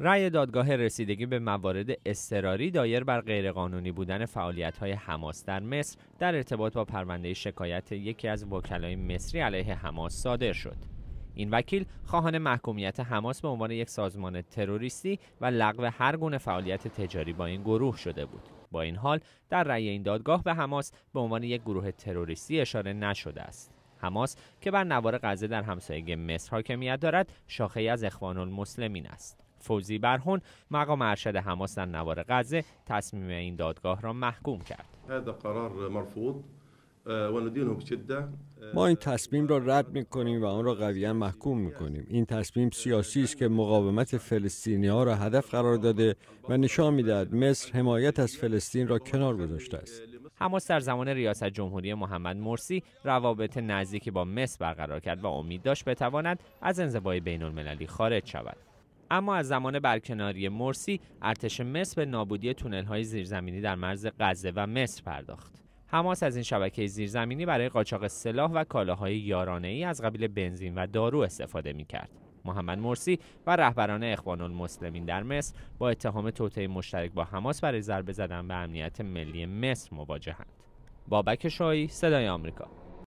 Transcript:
رأی دادگاه رسیدگی به موارد اضطراری دایر بر غیرقانونی بودن فعالیت‌های حماس در مصر در ارتباط با پرونده شکایت یکی از وکلای مصری علیه حماس صادر شد. این وکیل خواهان محکومیت حماس به عنوان یک سازمان تروریستی و لغو هر گونه فعالیت تجاری با این گروه شده بود. با این حال در رأی این دادگاه به حماس به عنوان یک گروه تروریستی اشاره نشده است. حماس که بر نوار غزه در همسایگی مصر حاکمیت دارد، شاخه‌ای از اخوان المسلمین است. فوزی برهون مقام ارشد حماس در نوار غزه تصمیم این دادگاه را محکوم کرد قرار مرفوض ما این تصمیم را رد می کنیم و آن را قویا محکوم می کنیم این تصمیم سیاسی است که مقاومت فلسطینی ها را هدف قرار داده و نشان دهد مصر حمایت از فلسطین را کنار گذاشته است حماس در زمان ریاست جمهوری محمد مرسی روابط نزدیکی با مصر برقرار کرد و امید داشت بتواند از انزبای بین المللی خارج شود اما از زمان برکناری مرسی ارتش مصر به نابودی تونل های زیرزمینی در مرز غزه و مصر پرداخت حماس از این شبکه زیرزمینی برای قاچاق سلاح و کالاهای یارانه ای از قبیل بنزین و دارو استفاده می کرد. محمد مرسی و رهبران اخوان المسلمین در مصر با اتهام توطئه مشترک با حماس برای ضربه زدن به امنیت ملی مصر مواجهند. بابک شایی صدای آمریکا